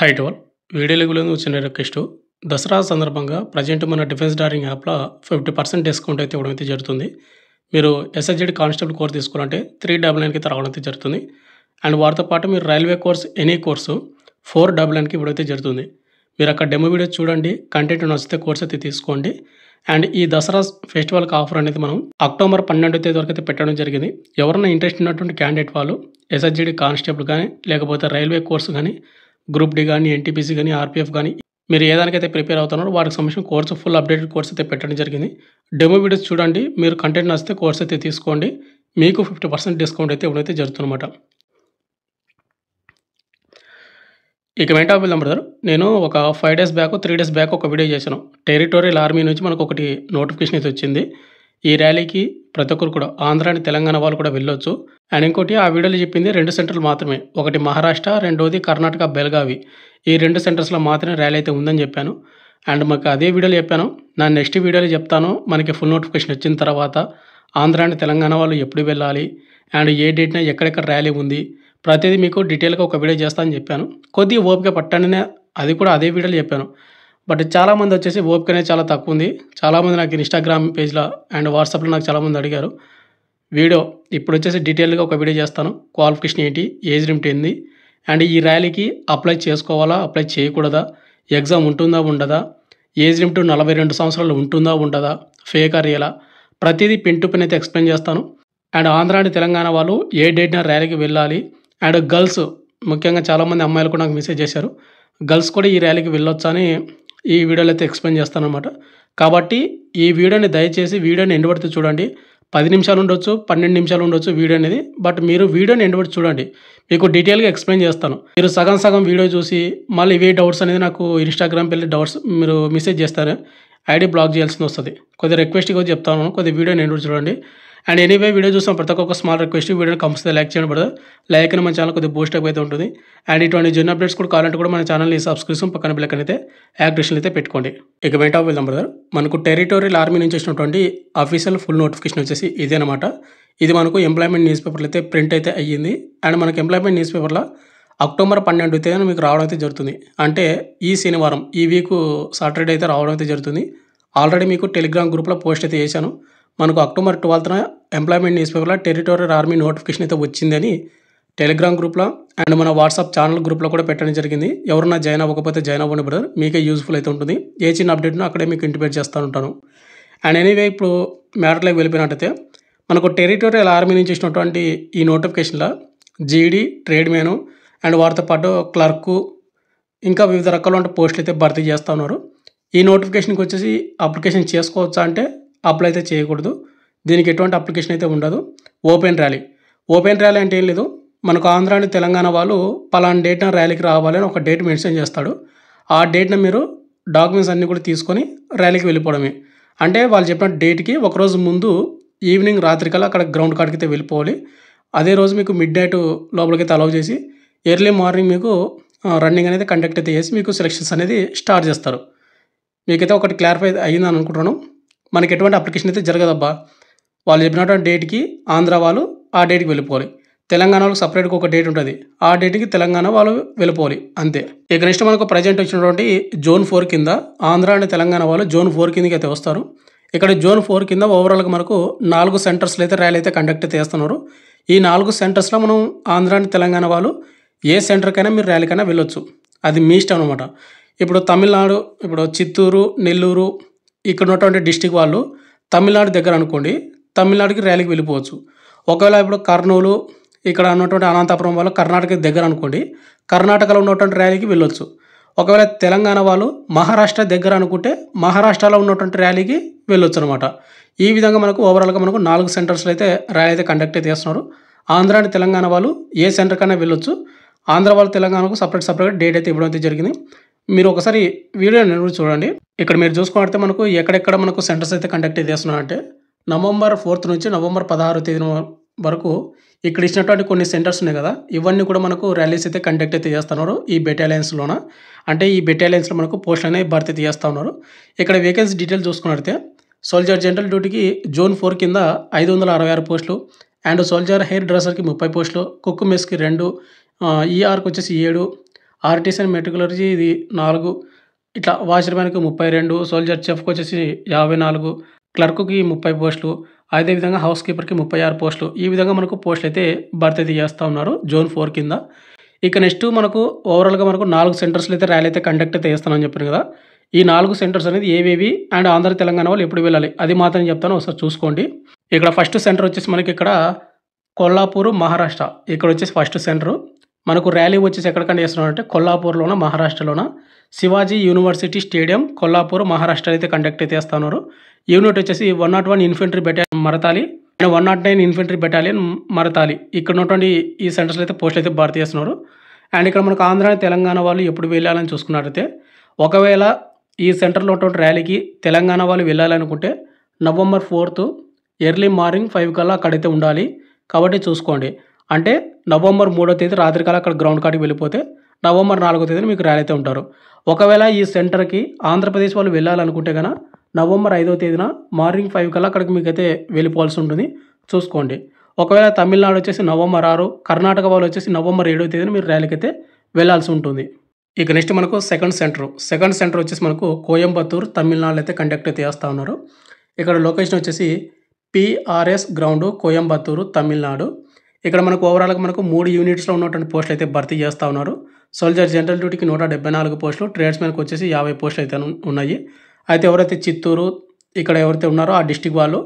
high toll వీడియోల గురించి వచ్చిన రిక్వెస్ట్ దసరా సందర్భంగా ప్రజెంట్ మన డిఫెన్స్ డారింగ్ యాప్లో ఫిఫ్టీ పర్సెంట్ డిస్కౌంట్ అయితే ఇవ్వడం అయితే జరుగుతుంది మీరు ఎస్ఎస్జెడ్ కానిస్టేబుల్ కోర్స్ తీసుకోవాలంటే త్రీ డబుల్ నైన్కి రావడం అయితే జరుగుతుంది అండ్ వారితో పాటు మీరు railway course any course four double నైన్కి ఇవ్వడైతే జరుగుతుంది మీరు అక్కడ డెమో వీడియో చూడండి కంటెంట్ నచ్చితే కోర్స్ అయితే తీసుకోండి అండ్ ఈ దసరా ఫెస్టివల్కి ఆఫర్ అనేది మనం అక్టోబర్ పన్నెండో తేదీ వరకు అయితే పెట్టడం జరిగింది ఎవరైనా ఇంట్రెస్ట్ ఉన్నటువంటి క్యాండిడేట్ వాళ్ళు ఎస్ఎస్జీడీ కానిస్టేబుల్ కానీ లేకపోతే రైల్వే కోర్సు కానీ గ్రూప్ డి కానీ ఎన్టీపీసీ కానీ ఆర్పీఎఫ్ కానీ మీరు ఏదానికైతే ప్రిపేర్ అవుతున్నారో వాటికి సంబంధించిన కోర్సు ఫుల్ అప్డేటెడ్ కోర్స్ అయితే పెట్టడం జరిగింది డెమో వీడియోస్ చూడండి మీరు కంటెంట్ నచ్చితే కోర్స్ అయితే తీసుకోండి మీకు ఫిఫ్టీ పర్సెంట్ డిస్కౌంట్ అయితే ఇప్పుడైతే జరుగుతుందన్నమాట ఇక వెంట వెళ్దాం బ్రదర్ నేను ఒక five days back three days back ఒక వీడియో చేశాను టెరిటోరియల్ ఆర్మీ నుంచి మనకు ఒకటి నోటిఫికేషన్ అయితే వచ్చింది ఈ ర్యాలీకి ప్రతి ఒక్కరు కూడా ఆంధ్ర అండ్ తెలంగాణ వాళ్ళు కూడా వెళ్ళొచ్చు అండ్ ఇంకోటి ఆ వీడియోలో చెప్పింది రెండు సెంటర్లు మాత్రమే ఒకటి మహారాష్ట్ర రెండోది కర్ణాటక బెల్గావి ఈ రెండు సెంటర్స్లో మాత్రమే ర్యాలీ అయితే ఉందని చెప్పాను అండ్ మాకు అదే వీడియోలో చెప్పాను నా నెక్స్ట్ వీడియోలో చెప్తాను మనకి ఫుల్ నోటిఫికేషన్ వచ్చిన తర్వాత ఆంధ్ర అండ్ తెలంగాణ వాళ్ళు ఎప్పుడు వెళ్ళాలి అండ్ ఏ డేట్న ఎక్కడెక్కడ ర్యాలీ ఉంది ప్రతిదీ మీకు డీటెయిల్గా ఒక వీడియో చేస్తానని చెప్పాను కొద్దిగా ఓపిక పట్టండినే అది కూడా అదే వీడియోలో చెప్పాను బట్ చాలామంది వచ్చేసి ఓపిక అనేది చాలా తక్కువ ఉంది చాలామంది నాకు ఇన్స్టాగ్రామ్ పేజ్లో అండ్ వాట్సాప్లో నాకు చాలామంది అడిగారు వీడియో ఇప్పుడు వచ్చేసి డీటెయిల్గా ఒక వీడియో చేస్తాను క్వాలిఫికేషన్ ఏంటి ఏజ్ లిమిట్ ఏంది అండ్ ఈ ర్యాలీకి అప్లై చేసుకోవాలా అప్లై చేయకూడదా ఎగ్జామ్ ఉంటుందా ఉండదా ఏజ్ లిమిట్ నలభై రెండు సంవత్సరాలు ఉంటుందా ఉండదా ఫేక్ రియలా ప్రతిదీ పిన్ టు పిన్ అయితే ఎక్స్ప్లెయిన్ చేస్తాను అండ్ ఆంధ్ర అండ్ తెలంగాణ వాళ్ళు ఏ డేట్న ర్యాలీకి వెళ్ళాలి అండ్ గర్ల్స్ ముఖ్యంగా చాలామంది అమ్మాయిలు కూడా నాకు మెసేజ్ చేశారు గర్ల్స్ కూడా ఈ ర్యాలీకి వెళ్ళొచ్చని ఈ వీడియోలో అయితే ఎక్స్ప్లెయిన్ అనమాట కాబట్టి ఈ వీడియోని దయచేసి వీడియోని ఎండబడితే చూడండి పది నిమిషాలు ఉండొచ్చు పన్నెండు నిమిషాలు ఉండొచ్చు వీడియో అనేది బట్ మీరు వీడియోని ఎండబడి చూడండి మీకు డీటెయిల్గా ఎక్స్ప్లెయిన్ చేస్తాను మీరు సగం సగం వీడియో చూసి మళ్ళీ ఇవే డౌట్స్ అనేది నాకు ఇన్స్టాగ్రామ్ వెళ్ళి డౌట్స్ మీరు మెసేజ్ చేస్తారు ఐడి బ్లాక్ చేయాల్సి వస్తుంది కొద్దిగా రిక్వెస్ట్గా చెప్తాను కొద్దిగా వీడియోని ఎండబడి చూడండి అండ్ ఎనీవే వీడియో చూసాం ప్రతి ఒక్క స్మాల్ రిక్వెస్ట్ వీడియోని కంపల్సరీ లైక్ చేయండి బ్రదర్ లైక్ అని మన ఛానల్ కొద్దిగా బూస్ట్ అప్ అయితే ఉంటుంది అండ్ ఇటువంటి జన్ అప్డేట్స్ కూడా కావాలంటే కూడా మన ఛానల్ని సబ్స్క్రిప్షన్ పక్కన బిల్లక్ అయితే యాక్టివేషన్ అయితే పెట్టుకోండి ఇక వెంట వెళ్దాం బ్రదర్ మనకు టెరిటోరియల్ ఆర్మీ నుంచి వచ్చినటువంటి అఫీషియల్ ఫుల్ నోటిఫికేషన్ వచ్చేసి ఇదేనమాట ఇది మనకు ఎంప్లాయ్మెంట్ న్యూస్ పేపర్లు అయితే ప్రింట్ అయితే అయ్యింది అండ్ మనకు ఎంప్లాయ్మెంట్ న్యూస్ పేపర్లో అక్టోబర్ పన్నెండు తేదీన మీకు రావడం అయితే జరుగుతుంది అంటే ఈ శనివారం ఈ వీక్ సాటర్డే అయితే రావడం అయితే జరుగుతుంది ఆల్రెడీ మీకు టెలిగ్రామ్ గ్రూప్లో పోస్ట్ అయితే చేశాను మనకు అక్టోబర్ ట్వెల్త్న ఎంప్లాయ్మెంట్ న్యూస్ పేపర్లో టెరిటోరియల్ ఆర్మీ నోటిఫికేషన్ అయితే వచ్చిందని టెలిగ్రామ్ గ్రూప్లో అండ్ మన వాట్సాప్ ఛానల్ గ్రూప్లో కూడా పెట్టడం జరిగింది ఎవరన్నా జాయిన్ అవ్వకపోతే జాయిన్ అవ్వండి బ్రదర్ మీకే యూస్ఫుల్ అయితే ఉంటుంది ఏ చిన్న అప్డేట్ను అక్కడే మీకు ఇంటిమేట్ చేస్తూ ఉంటాను అండ్ ఎనీవే ఇప్పుడు మ్యాటర్లోకి వెళ్ళిపోయినట్టయితే మనకు టెరిటోరియల్ ఆర్మీ నుంచి ఇచ్చినటువంటి ఈ నోటిఫికేషన్లో జీడీ ట్రేడ్ మ్యాను అండ్ వారితో పాటు క్లర్కు ఇంకా వివిధ రకాల పోస్టులు అయితే భర్తీ చేస్తూ ఉన్నారు ఈ నోటిఫికేషన్కి వచ్చేసి అప్లికేషన్ చేసుకోవచ్చా అంటే అప్లై అయితే చేయకూడదు దీనికి ఎటువంటి అప్లికేషన్ అయితే ఉండదు ఓపెన్ ర్యాలీ ఓపెన్ ర్యాలీ అంటే ఏం లేదు మనకు ఆంధ్ర అండ్ తెలంగాణ వాళ్ళు పలానా డేట్న ర్యాలీకి రావాలని ఒక డేట్ మెన్షన్ చేస్తాడు ఆ డేట్న మీరు డాక్యుమెంట్స్ అన్నీ కూడా తీసుకొని ర్యాలీకి వెళ్ళిపోవడమే అంటే వాళ్ళు చెప్పిన డేట్కి ఒకరోజు ముందు ఈవినింగ్ రాత్రికల్లా అక్కడ గ్రౌండ్ కాడికి అయితే వెళ్ళిపోవాలి అదే రోజు మీకు మిడ్ నైట్ లోపలికైతే అలౌ చేసి ఎర్లీ మార్నింగ్ మీకు రన్నింగ్ అనేది కండక్ట్ అయితే చేసి మీకు సెలక్షన్స్ అనేది స్టార్ట్ చేస్తారు మీకైతే ఒకటి క్లారిఫై అయ్యిందని అనుకుంటున్నాను మనకి ఎటువంటి అప్లికేషన్ అయితే జరగదబ్బా వాళ్ళు చెప్పినటువంటి డేట్కి ఆంధ్ర వాళ్ళు ఆ డేట్కి వెళ్ళిపోవాలి తెలంగాణ వాళ్ళకి సపరేట్గా ఒక డేట్ ఉంటుంది ఆ డేట్కి తెలంగాణ వాళ్ళు వెళ్ళిపోవాలి అంతే ఇక నెక్స్ట్ మనకు ప్రజెంట్ వచ్చినటువంటి జోన్ ఫోర్ కింద ఆంధ్ర అండ్ తెలంగాణ వాళ్ళు జోన్ ఫోర్ కిందకి అయితే వస్తారు ఇక్కడ జోన్ ఫోర్ కింద ఓవరాల్గా మనకు నాలుగు సెంటర్స్లో అయితే ర్యాలీ అయితే కండక్ట్ చేస్తున్నారు ఈ నాలుగు సెంటర్స్లో మనం ఆంధ్ర అండ్ తెలంగాణ వాళ్ళు ఏ సెంటర్కైనా మీరు ర్యాలీకైనా వెళ్ళొచ్చు అది మీ ఇష్టం అనమాట ఇప్పుడు తమిళనాడు ఇప్పుడు చిత్తూరు నెల్లూరు ఇక్కడ ఉన్నటువంటి డిస్టిక్ వాళ్ళు తమిళనాడు దగ్గర అనుకోండి తమిళనాడుకి ర్యాలీకి వెళ్ళిపోవచ్చు ఒకవేళ ఇప్పుడు కర్నూలు ఇక్కడ ఉన్నటువంటి అనంతపురం వాళ్ళు కర్ణాటక దగ్గర అనుకోండి కర్ణాటకలో ఉన్నటువంటి ర్యాలీకి వెళ్ళొచ్చు ఒకవేళ తెలంగాణ వాళ్ళు మహారాష్ట్ర దగ్గర అనుకుంటే మహారాష్ట్రలో ఉన్నటువంటి ర్యాలీకి వెళ్ళొచ్చు అనమాట ఈ విధంగా మనకు ఓవరాల్గా మనకు నాలుగు సెంటర్స్లో అయితే ర్యాలీ అయితే కండక్ట్ అయితే చేస్తున్నారు ఆంధ్ర అండ్ తెలంగాణ వాళ్ళు ఏ సెంటర్ కన్నా వెళ్ళొచ్చు ఆంధ్ర వాళ్ళు తెలంగాణకు సపరేట్ సపరేట్ డేట్ అయితే ఇవ్వడం అయితే జరిగింది మీరు ఒకసారి వీడియో నేను చూడండి ఇక్కడ మీరు చూసుకుంటే మనకు ఎక్కడెక్కడ మనకు సెంటర్స్ అయితే కండక్ట్ చేస్తున్నారంటే నవంబర్ ఫోర్త్ నుంచి నవంబర్ పదహారు తేదీ వరకు ఇక్కడ ఇచ్చినటువంటి కొన్ని సెంటర్స్ ఉన్నాయి కదా ఇవన్నీ కూడా మనకు ర్యాలీస్ అయితే కండక్ట్ అయితే చేస్తున్నారు ఈ బెటాలియన్స్లోన అంటే ఈ బెటాలియన్స్లో మనకు పోస్టులు అనేవి భర్తీ చేస్తూ ఉన్నారు ఇక్కడ వేకెన్సీ డీటెయిల్ చూసుకున్నట్టే సోల్జర్ జనరల్ డ్యూటీకి జోన్ ఫోర్ కింద ఐదు వందల అరవై ఆరు పోస్టులు అండ్ సోల్జర్ హెయిర్ డ్రెస్సర్కి ముప్పై పోస్టులు కుక్ మెస్కి రెండు ఈఆర్కి e వచ్చేసి ఏడు ఆర్టీసీ అండ్ మెట్రికాలజీ ఇది నాలుగు ఇట్లా వాచ్మెన్కి ముప్పై రెండు సోల్జర్ చెఫ్కి వచ్చేసి యాభై నాలుగు క్లర్క్కి ముప్పై పోస్టులు అదేవిధంగా హౌస్ కీపర్కి ముప్పై ఆరు పోస్టులు ఈ విధంగా మనకు పోస్టులు అయితే భర్తీ చేస్తూ ఉన్నారు జోన్ ఫోర్ కింద ఇక నెక్స్ట్ మనకు ఓవరాల్గా మనకు నాలుగు సెంటర్స్లో అయితే ర్యాలీ అయితే కండక్ట్ అయితే చేస్తానని చెప్పారు కదా ఈ నాలుగు సెంటర్స్ అనేది ఏవేవి అండ్ ఆంధ్ర తెలంగాణ వాళ్ళు ఎప్పుడు వెళ్ళాలి అది మాత్రం చెప్తాను ఒకసారి చూసుకోండి ఇక్కడ ఫస్ట్ సెంటర్ వచ్చేసి మనకి ఇక్కడ కొల్లాపూరు మహారాష్ట్ర ఇక్కడ వచ్చేసి ఫస్ట్ సెంటరు మనకు ర్యాలీ వచ్చేసి ఎక్కడ కండక్ట్ అంటే కొల్లాపూర్లోన మహారాష్ట్రలోన శివాజీ యూనివర్సిటీ స్టేడియం కొల్లాపూర్ మహారాష్ట్ర అయితే కండక్ట్ అయితే చేస్తున్నారు యూనిట్ వచ్చేసి one not one infantry battalion మరతాలి and one not nine infantry battalion మరతాలి ఇక్కడ ఉన్నటువంటి ఈ సెంటర్స్లో అయితే పోస్ట్ అయితే భర్తీ చేస్తున్నారు అండ్ ఇక్కడ మనకు ఆంధ్ర తెలంగాణ వాళ్ళు ఎప్పుడు వెళ్ళాలని చూసుకున్నట్టయితే ఒకవేళ ఈ సెంటర్లో ఉన్నటువంటి ర్యాలీకి తెలంగాణ వాళ్ళు వెళ్ళాలనుకుంటే November fourth early morning five కల్లా అక్కడైతే ఉండాలి కాబట్టి చూసుకోండి అంటే నవంబర్ మూడో తేదీ రాత్రికాల అక్కడ గ్రౌండ్ కాడికి వెళ్ళిపోతే నవంబర్ నాలుగో తేదీన మీకు ర్యాలీ అయితే ఉంటారు ఒకవేళ ఈ సెంటర్కి ఆంధ్రప్రదేశ్ వాళ్ళు వెళ్ళాలనుకుంటే కనుక నవంబర్ ఐదో తేదీన మార్నింగ్ ఫైవ్ కల్లా అక్కడికి మీకు అయితే వెళ్ళిపోవాల్సి ఉంటుంది చూసుకోండి ఒకవేళ తమిళనాడు వచ్చేసి నవంబర్ ఆరు కర్ణాటక వాళ్ళు వచ్చేసి నవంబర్ ఏడో తేదీన మీరు ర్యాలీకి అయితే వెళ్లాల్సి ఉంటుంది ఇక నెక్స్ట్ మనకు సెకండ్ సెంటర్ సెకండ్ సెంటర్ వచ్చేసి మనకు కోయంబత్తూర్ తమిళనాడులో అయితే కండక్ట్ అయితే చేస్తూ ఉన్నారు ఇక్కడ లొకేషన్ వచ్చేసి పిఆర్ఎస్ గ్రౌండ్ కోయంబత్తూరు తమిళనాడు ఇక్కడ మనకు ఓవరాల్గా మనకు మూడు యూనిట్స్లో ఉన్నటువంటి పోస్టులు అయితే భర్తీ చేస్తూ ఉన్నారు సోల్జర్ జనరల్ డ్యూటీకి నూట డెబ్బై నాలుగు పోస్టులు ట్రేడ్స్మెన్కి వచ్చేసి యాభై పోస్టులు అయితే ఉన్నాయి అయితే ఎవరైతే చిత్తూరు ఇక్కడ ఎవరైతే ఉన్నారో ఆ డిస్టిక్ వాళ్ళు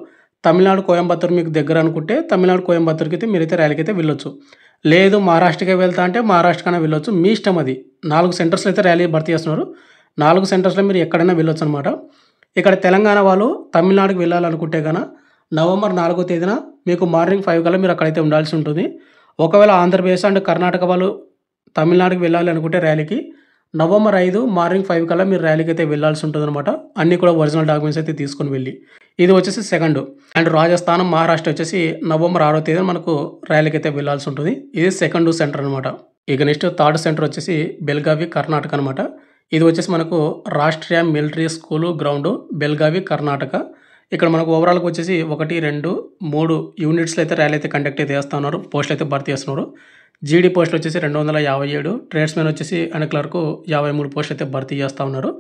తమిళనాడు కోయంబత్తూర్ మీకు దగ్గర అనుకుంటే తమిళనాడు కోయంబత్తూర్కి అయితే మీరైతే ర్యాలీకి అయితే వెళ్ళొచ్చు లేదు మహారాష్ట్రకే వెళ్తా అంటే మహారాష్ట్రకైనా వెళ్ళొచ్చు మీ ఇష్టం అది నాలుగు సెంటర్స్లో అయితే ర్యాలీ భర్తీ చేస్తున్నారు నాలుగు సెంటర్స్లో మీరు ఎక్కడైనా వెళ్ళొచ్చు అనమాట ఇక్కడ తెలంగాణ వాళ్ళు తమిళనాడుకి వెళ్ళాలనుకుంటే కన్నా నవంబర్ నాలుగో తేదీన మీకు మార్నింగ్ ఫైవ్ కల్లా మీరు అక్కడైతే ఉండాల్సి ఉంటుంది ఒకవేళ ఆంధ్రప్రదేశ్ అండ్ కర్ణాటక వాళ్ళు తమిళనాడుకి వెళ్ళాలి అనుకుంటే ర్యాలీకి నవంబర్ ఐదు మార్నింగ్ ఫైవ్ కల్లా మీరు ర్యాలీకి అయితే వెళ్ళాల్సి ఉంటుంది అనమాట అన్నీ కూడా ఒరిజినల్ డాక్యుమెంట్స్ అయితే తీసుకుని వెళ్ళి ఇది వచ్చేసి సెకండ్ అండ్ రాజస్థాన్ మహారాష్ట్ర వచ్చేసి నవంబర్ ఆరో తేదీన మనకు ర్యాలీకి అయితే వెళ్ళాల్సి ఉంటుంది ఇది సెకండ్ సెంటర్ అనమాట ఇక నెక్స్ట్ థర్డ్ సెంటర్ వచ్చేసి బెల్గావి కర్ణాటక అనమాట ఇది వచ్చేసి మనకు Rashtriya military school ground Belagavi Karnataka ఇక్కడ మనకు ఓవరాల్కి వచ్చేసి ఒకటి రెండు మూడు యూనిట్స్లో అయితే ర్యాలీ అయితే కండక్ట్ అయితే చేస్తున్నారు పోస్టులు అయితే భర్తీ చేస్తున్నారు జీడీ పోస్టులు వచ్చేసి రెండు వందల యాభై ఏడు ట్రేడ్స్మెన్ వచ్చేసి అండ్ క్లర్కు యాభై మూడు పోస్టులు అయితే భర్తీ చేస్తూ ఉన్నారు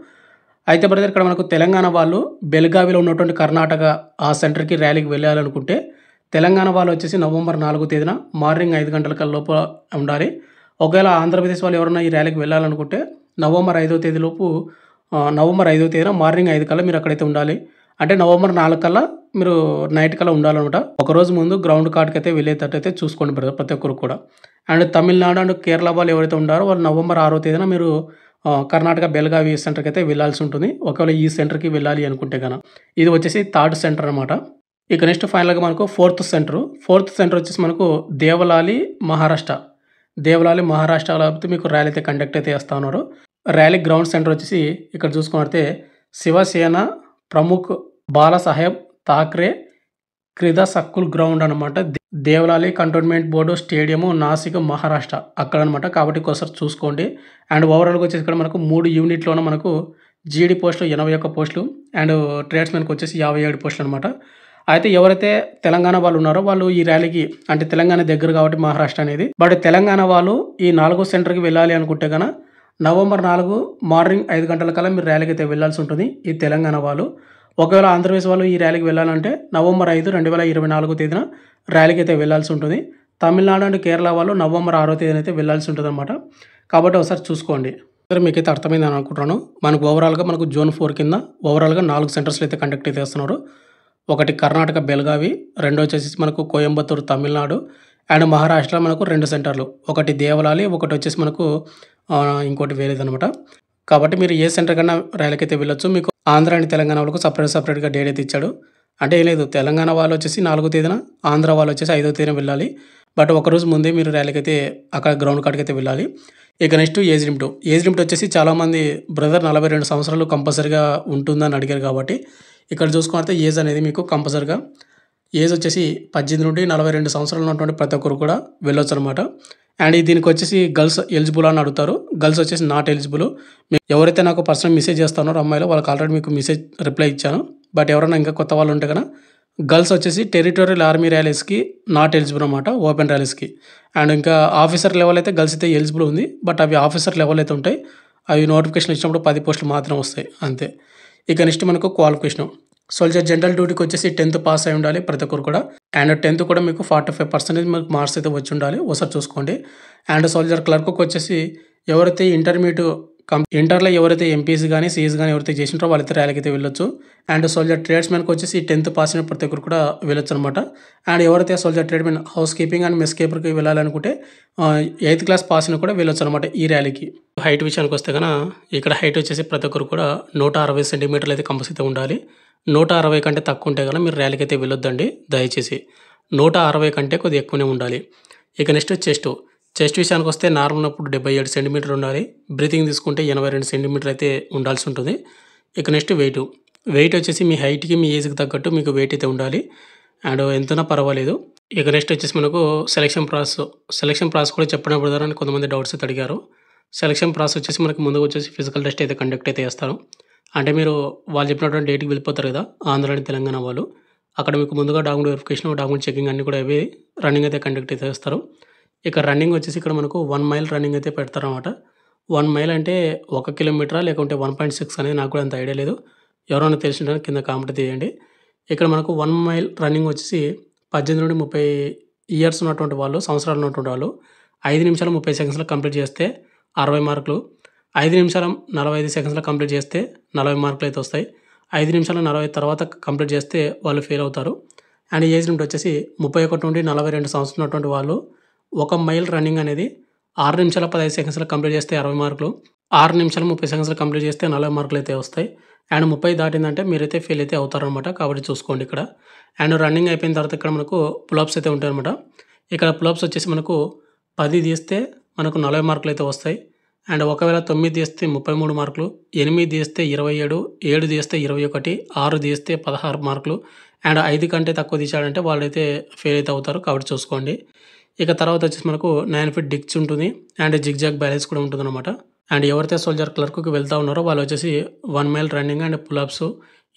అయితే బ్రదర్ ఇక్కడ మనకు తెలంగాణ వాళ్ళు బెల్గావిలో ఉన్నటువంటి కర్ణాటక ఆ సెంటర్కి ర్యాలీకి వెళ్ళాలనుకుంటే తెలంగాణ వాళ్ళు వచ్చేసి నవంబర్ నాలుగో తేదీన మార్నింగ్ ఐదు గంటల లోపు ఉండాలి ఒకవేళ ఆంధ్రప్రదేశ్ వాళ్ళు ఎవరైనా ఈ ర్యాలీకి వెళ్ళాలనుకుంటే నవంబర్ ఐదో తేదీలోపు నవంబర్ ఐదో తేదీన మార్నింగ్ ఐదు కల్లా మీరు అక్కడైతే ఉండాలి అంటే నవంబర్ నాలుగు కల్లా మీరు నైట్ కల్లా ఉండాలన్నమాట ఒకరోజు ముందు గ్రౌండ్ కార్డ్కి అయితే వెళ్ళేటట్టు అయితే చూసుకోండి బ్రదర్ ప్రతి ఒక్కరు కూడా అండ్ తమిళనాడు అండ్ కేరళ వాళ్ళు ఎవరైతే ఉన్నారో వాళ్ళు నవంబర్ ఆరో తేదీన మీరు కర్ణాటక బెల్గావి సెంటర్కి అయితే వెళ్ళాల్సి ఉంటుంది ఒకవేళ ఈ సెంటర్కి వెళ్ళాలి అనుకుంటే కనుక ఇది వచ్చేసి థర్డ్ సెంటర్ అనమాట ఇక నెక్స్ట్ ఫైనల్గా మనకు ఫోర్త్ సెంటర్ ఫోర్త్ సెంటర్ వచ్చేసి మనకు దేవలాలి మహారాష్ట్ర దేవలాలి లేకపోతే మీకు ర్యాలీ అయితే కండక్ట్ అయితే చేస్తా ఉన్నారు ర్యాలీ గ్రౌండ్ సెంటర్ వచ్చేసి ఇక్కడ చూసుకున్నట్టే శివసేన ప్రముఖ్ బాలసాహెబ్ థాక్రే క్రిదా సక్కుల్ గ్రౌండ్ అనమాట Deolali cantonment board stadium Nashik Maharashtra అక్కడ అనమాట కాబట్టి ఒకసారి చూసుకోండి అండ్ ఓవరాల్గా వచ్చేసి ఇక్కడ మనకు మూడు యూనిట్లోన మనకు జీడీ పోస్టులు ఎనభై ఒక్క పోస్టులు అండ్ ట్రేడ్స్మెన్కి వచ్చేసి యాభై ఏడు పోస్టులు అనమాట అయితే ఎవరైతే తెలంగాణ వాళ్ళు ఉన్నారో వాళ్ళు ఈ ర్యాలీకి అంటే తెలంగాణ దగ్గర కాబట్టి మహారాష్ట్ర అనేది బట్ తెలంగాణ వాళ్ళు ఈ నాలుగో సెంటర్కి వెళ్ళాలి అనుకుంటే కనుక నవంబర్ నాలుగు మార్నింగ్ ఐదు గంటల కల్లా మీరు ర్యాలీకి అయితే వెళ్లాల్సి ఉంటుంది ఈ తెలంగాణ వాళ్ళు ఒకవేళ ఆంధ్రప్రదేశ్ వాళ్ళు ఈ ర్యాలీకి వెళ్ళాలంటే నవంబర్ ఐదు రెండు వేల ఇరవై నాలుగో తేదీన ర్యాలీకి అయితే వెళ్లాల్సి ఉంటుంది తమిళనాడు అండ్ కేరళ వాళ్ళు నవంబర్ ఆరో తేదీన అయితే వెళ్లాల్సి ఉంటుంది అనమాట కాబట్టి ఒకసారి చూసుకోండి సరే మీకైతే అర్థమైందని అనుకుంటున్నాను మనకు ఓవరాల్గా మనకు జోన్ ఫోర్ కింద ఓవరాల్గా నాలుగు సెంటర్స్లో అయితే కండక్ట్ చేస్తున్నారు ఒకటి కర్ణాటక బెల్గావి రెండో వచ్చేసి మనకు కోయంబత్తూరు తమిళనాడు అండ్ మహారాష్ట్ర మనకు రెండు సెంటర్లు ఒకటి దేవలాలి ఒకటి వచ్చేసి మనకు ఇంకోటి వేరేదనమాట కాబట్టి మీరు ఏ సెంటర్ కన్నా అయితే వెళ్ళొచ్చు మీకు ఆంధ్ర అండ్ తెలంగాణ వాళ్ళకు సపరేట్ సపరేట్గా డేట్ అయితే ఇచ్చాడు అంటే ఏం లేదు తెలంగాణ వాళ్ళు వచ్చేసి నాలుగో తేదీన ఆంధ్ర వాళ్ళు వచ్చేసి ఐదో తేదీన వెళ్ళాలి బట్ ఒకరోజు ముందే మీరు ర్యాలీకైతే అక్కడ గ్రౌండ్ కాడికి అయితే వెళ్ళాలి ఇక next age limit age limit వచ్చేసి చాలామంది బ్రదర్ నలభై రెండు సంవత్సరాలు కంపల్సరీగా ఉంటుందని అడిగారు కాబట్టి ఇక్కడ చూసుకుంటే ఏజ్ అనేది మీకు కంపల్సరీగా ఏజ్ వచ్చేసి పద్దెనిమిది నుండి నలభై రెండు సంవత్సరాలు ఉన్నటువంటి ప్రతి ఒక్కరు కూడా వెళ్ళొచ్చు అనమాట అండ్ దీనికి వచ్చేసి గర్ల్స్ ఎలిజిబుల్ అని అడుగుతారు గర్ల్స్ వచ్చేసి నాట్ ఎలిజిబుల్ ఎవరైతే నాకు పర్సనల్ మెసేజ్ చేస్తానో అమ్మాయిలో వాళ్ళకి ఆల్రెడీ మీకు మెసేజ్ రిప్లై ఇచ్చాను బట్ ఎవరైనా ఇంకా కొత్త వాళ్ళు ఉంటే కదా గర్ల్స్ వచ్చేసి టెరిటోరియల్ ఆర్మీ ర్యాలీస్కి నాట్ ఎలిజిబుల్ అనమాట ఓపెన్ ర్యాలీస్కి అండ్ ఇంకా ఆఫీసర్ లెవెల్ అయితే గర్ల్స్ అయితే ఎలిజిబుల్ ఉంది బట్ అవి ఆఫీసర్ లెవెల్ అయితే ఉంటాయి అవి నోటిఫికేషన్ ఇచ్చినప్పుడు పది పోస్టులు మాత్రం వస్తాయి అంతే ఇక నెక్స్ట్ మనకు క్వాలిఫికేషన్ సోల్జర్ జనరల్ డ్యూటీకి వచ్చేసి టెన్త్ పాస్ అయి ఉండాలి ప్రతి ఒక్కరు కూడా అండ్ టెన్త్ కూడా మీకు ఫార్టీ ఫైవ్ పర్సెంటేజ్ మీకు మార్క్స్ అయితే వచ్చి ఉండాలి ఒకసారి చూసుకోండి అండ్ సోల్జర్ క్లర్క్కి వచ్చేసి ఎవరైతే ఇంటర్మీడియట్ ఇంటర్లో ఎవరైతే ఎంపీసీ కానీ సీఎస్ కానీ ఎవరైతే చేసినారో వాళ్ళైతే ర్యాలీకి అయితే వెళ్ళొచ్చు అండ్ సోల్జర్ ట్రేడ్స్మెన్కి వచ్చేసి టెన్త్ పాస్ అయిన ప్రతి ఒక్కరు కూడా వెళ్ళొచ్చు అనమాట అండ్ ఎవరైతే soldier tradesmen house keeping and mess కీపర్కి వెళ్ళాలనుకుంటే ఎయిత్ క్లాస్ పాస్ అయినా కూడా వెళ్ళొచ్చు అనమాట ఈ ర్యాలీకి హైట్ విషయానికి వస్తే కనుక ఇక్కడ హైట్ వచ్చేసి ప్రతి ఒక్కరు కూడా నూట అరవై సెంటీమీటర్లు అయితే కంపల్సరీ ఉండాలి నూట అరవై కంటే తక్కువ ఉంటే కనుక మీరు ర్యాలీకి అయితే వెళ్ళొద్దండి దయచేసి నూట అరవై కంటే కొద్దిగా ఎక్కువనే ఉండాలి ఇక నెక్స్ట్ చెస్ట్ చెస్ట్ విషయానికి వస్తే నార్మల్ అప్పుడు డెబ్బై ఏడు సెంటీమీటర్ ఉండాలి బ్రీతింగ్ తీసుకుంటే ఎనభై రెండు సెంటీమీటర్ అయితే ఉండాల్సి ఉంటుంది ఇక నెక్స్ట్ వెయిట్ వెయిట్ వచ్చేసి మీ హైట్కి మీ ఏజ్కి తగ్గట్టు మీకు వెయిట్ అయితే ఉండాలి అండ్ ఎంతైనా పర్వాలేదు ఇక నెక్స్ట్ వచ్చేసి మనకు సెలక్షన్ ప్రాసెస్ సెలక్షన్ ప్రాసెస్ కూడా చెప్పడం ద్వారా కొంతమంది డౌట్స్ అయితే అడిగారు సెలక్షన్ ప్రాసెస్ వచ్చేసి మనకి ముందుకు వచ్చేసి ఫిజికల్ టెస్ట్ అయితే కండక్ట్ అయితే చేస్తారు అంటే మీరు వాళ్ళు చెప్పినటువంటి డేట్కి వెళ్ళిపోతారు కదా ఆంధ్ర తెలంగాణ వాళ్ళు అక్కడ మీకు ముందుగా డాక్యుమెంట్ వెరిఫికేషన్ డాక్యుమెంట్ చెకింగ్ అన్నీ కూడా అవి రన్నింగ్ అయితే కండక్ట్ అయితే చేస్తారు ఇక రన్నింగ్ వచ్చేసి ఇక్కడ మనకు వన్ మైల్ రన్నింగ్ అయితే పెడతారనమాట వన్ మైల్ అంటే ఒక కిలోమీటరా లేకుంటే వన్ పాయింట్ సిక్స్ అనేది నాకు కూడా అంత ఐడియా లేదు ఎవరైనా తెలిసిన కింద కామెంట్ తీయండి ఇక్కడ మనకు వన్ మైల్ రన్నింగ్ వచ్చేసి పద్దెనిమిది నుండి ముప్పై ఇయర్స్ ఉన్నటువంటి వాళ్ళు సంవత్సరాలు ఉన్నటువంటి వాళ్ళు ఐదు నిమిషాలు ముప్పై సెకండ్స్లో కంప్లీట్ చేస్తే అరవై మార్కులు ఐదు నిమిషాలు నలభై ఐదు సెకండ్స్లో కంప్లీట్ చేస్తే నలభై మార్కులు అయితే వస్తాయి ఐదు నిమిషాలు నలభై తర్వాత కంప్లీట్ చేస్తే వాళ్ళు ఫెయిల్ అవుతారు అండ్ ఏజ్ నుండి వచ్చేసి ముప్పై ఒకటి నుండి నలభై రెండు సంవత్సరాలు ఉన్నటువంటి వాళ్ళు ఒక మైల్ రన్నింగ్ అనేది ఆరు నిమిషాల పదహైదు సెకండ్స్లో కంప్లీట్ చేస్తే అరవై మార్కులు ఆరు నిమిషాలు ముప్పై సెకండ్స్లో కంప్లీట్ చేస్తే నలభై మార్కులు అయితే వస్తాయి అండ్ ముప్పై దాటిందంటే మీరైతే ఫెయిల్ అయితే అవుతారనమాట కాబట్టి చూసుకోండి ఇక్కడ అండ్ రన్నింగ్ అయిపోయిన తర్వాత ఇక్కడ మనకు పులప్స్ అయితే ఉంటాయన్నమాట ఇక్కడ పులప్స్ వచ్చేసి మనకు పది తీస్తే మనకు నలభై మార్కులు అయితే వస్తాయి అండ్ ఒకవేళ తొమ్మిది తీస్తే ముప్పై మూడు మార్కులు ఎనిమిది తీస్తే ఇరవై ఏడు ఏడు తీస్తే ఇరవై ఒకటి ఆరు తీస్తే పదహారు మార్కులు అండ్ ఐదు కంటే తక్కువ వాళ్ళు అయితే ఫెయిల్ అయితే అవుతారు కాబట్టి చూసుకోండి ఇక తర్వాత వచ్చేసి మనకు నైన్ ఫీట్ డిక్స్ ఉంటుంది అండ్ జిగ్ జాగ్ బ్యాలెన్స్ కూడా ఉంటుంది అనమాట అండ్ ఎవరైతే సోల్జర్ క్లర్క్కి వెళ్తా ఉన్నారో వాళ్ళు వచ్చేసి one mile running and pullups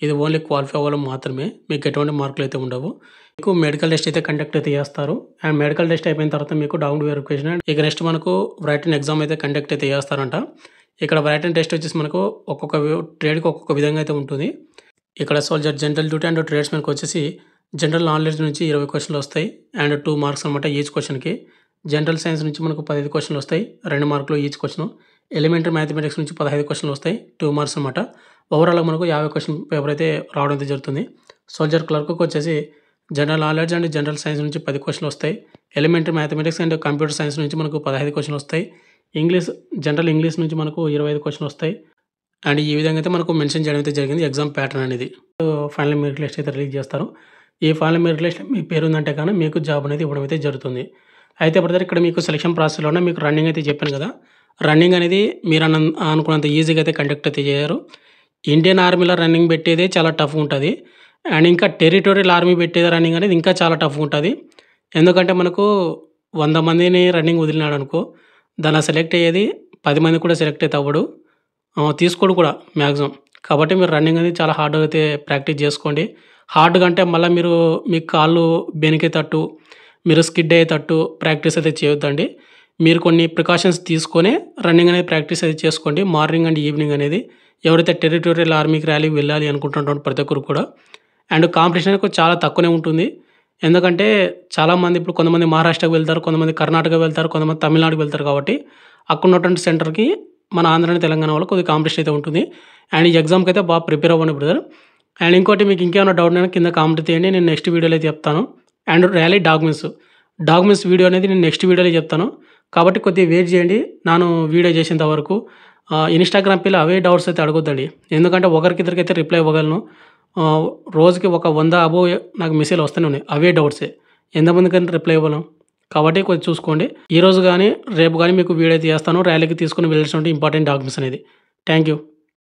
ఇది ఓన్లీ క్వాలిఫై అవ్వడం మాత్రమే మీకు ఎటువంటి మార్కులు అయితే ఉండవు మీకు మెడికల్ టెస్ట్ అయితే కండక్ట్ అయితే చేస్తారు అండ్ మెడికల్ టెస్ట్ అయిపోయిన తర్వాత మీకు డౌన్ వెరిఫికేషన్ అండ్ ఇక నెక్స్ట్ మనకు రైటన్ ఎగ్జామ్ అయితే కండక్ట్ అయితే చేస్తారంట ఇక్కడ రైటన్ టెస్ట్ వచ్చేసి మనకు ఒక్కొక్క ట్రేడ్కి ఒక్కొక్క విధంగా అయితే ఉంటుంది ఇక్కడ సోల్జర్ జనరల్ డ్యూటీ అండ్ ట్రేడ్స్మెన్కి వచ్చేసి జనరల్ నాలెడ్జ్ నుంచి ఇరవై క్వశ్చన్లు వస్తాయి అండ్ టూ మార్క్స్ అనమాట ఈచ్ క్వశ్చన్కి జనరల్ సైన్స్ నుంచి మనకు పదహైదు క్వశ్చన్లు వస్తాయి రెండు మార్కులు ఈచ్ క్వశ్చన్ ఎలిమెంటరీ మ్యాథమెటిక్స్ నుంచి పదహైదు క్వశ్చన్లు వస్తాయి టూ మార్క్స్ అనమాట ఓవరాల్గా మనకు యాభై క్వశ్చన్ పేపర్ అయితే రావడం అయితే జరుగుతుంది సోల్జర్ క్లర్క్కి వచ్చేసి general knowledge and general science నుంచి పది క్వశ్చన్లు వస్తాయి elementary mathematics and computer science నుంచి మనకు పదహైదు క్వశ్చన్లు వస్తాయి ఇంగ్లీష్ జనరల్ ఇంగ్లీష్ నుంచి మనకు ఇరవై ఐదు క్వశ్చన్లు వస్తాయి అండ్ ఈ విధంగా అయితే మనకు మెన్షన్ చేయడం అయితే జరిగింది ఎగ్జామ్ ప్యాటర్న్ అనేది ఫైనల్ మెరిట్ లిస్ట్ అయితే రిలీజ్ చేస్తారు ఈ ఫాలో మీరు రిలేషన్ మీ పేరు ఉందంటే కానీ మీకు జాబ్ అనేది ఇవ్వడం అయితే జరుగుతుంది అయితే బ్రదర్ ఇక్కడ మీకు సెలక్షన్ ప్రాసెస్లోనే మీకు రన్నింగ్ అయితే చెప్పాను కదా రన్నింగ్ అనేది మీరు అన్న అనుకున్నంత ఈజీగా అయితే కండక్ట్ అయితే చేయరు ఇండియన్ ఆర్మీలో రన్నింగ్ పెట్టేదే చాలా టఫ్ ఉంటుంది అండ్ ఇంకా టెరిటోరియల్ ఆర్మీ పెట్టేది రన్నింగ్ అనేది ఇంకా చాలా టఫ్ ఉంటుంది ఎందుకంటే మనకు వంద మందిని రన్నింగ్ వదిలినాడు అనుకో దాన్ని సెలెక్ట్ అయ్యేది పది మంది కూడా సెలెక్ట్ అయితే అవ్వడు తీసుకోడు కూడా మ్యాక్సిమం కాబట్టి మీరు రన్నింగ్ అనేది చాలా హార్డ్ అయితే ప్రాక్టీస్ చేసుకోండి హార్డ్గా అంటే మళ్ళీ మీరు మీ కాళ్ళు బెనికేటట్టు మీరు స్కిడ్ అయ్యేటట్టు ప్రాక్టీస్ అయితే చేయొద్దండి మీరు కొన్ని ప్రికాషన్స్ తీసుకొని రన్నింగ్ అనేది ప్రాక్టీస్ అయితే చేసుకోండి మార్నింగ్ అండ్ ఈవినింగ్ అనేది ఎవరైతే టెరిటోరియల్ ఆర్మీకి ర్యాలీకి వెళ్ళాలి అనుకుంటున్నటువంటి ప్రతి ఒక్కరు కూడా అండ్ కాంపిటీషన్ చాలా తక్కువనే ఉంటుంది ఎందుకంటే చాలామంది ఇప్పుడు కొంతమంది మహారాష్ట్రకు వెళ్తారు కొంతమంది కర్ణాటక వెళ్తారు కొంతమంది తమిళనాడుకి వెళ్తారు కాబట్టి అక్కడ ఉన్నటువంటి సెంటర్కి మన ఆంధ్ర తెలంగాణ వాళ్ళు కొద్దిగా కాంపిటీషన్ అయితే ఉంటుంది అండ్ ఈ ఎగ్జామ్కి అయితే బాగా ప్రిపేర్ అవ్వండి బ్రదర్ అండ్ ఇంకోటి మీకు ఇంకేమైనా డౌట్ అయినా కింద కామెంట్ చేయండి నేను నెక్స్ట్ వీడియోలో అయితే చెప్తాను and rally documents documents video అనేది నేను నెక్స్ట్ వీడియోలో చెప్తాను కాబట్టి కొద్దిగా వెయిట్ చేయండి నేను వీడియో చేసేంత వరకు ఇన్స్టాగ్రామ్ పిల్ల అవే డౌట్స్ అయితే అడగొద్దండి ఎందుకంటే ఒకరికిద్దరికి అయితే రిప్లై ఇవ్వగలను రోజుకి ఒక వంద అబో నాకు మెసేజ్ వస్తూనే ఉన్నాయి అవే డౌట్సే ఎంతమందికైనా రిప్లై ఇవ్వలేం కాబట్టి కొద్దిగా చూసుకోండి ఈరోజు కానీ రేపు కానీ మీకు వీడియో అయితే చేస్తాను ర్యాలీకి తీసుకుని వెళ్ళడం ఇంపార్టెంట్ డాక్యుమెంట్స్ అనేది థ్యాంక్ యూ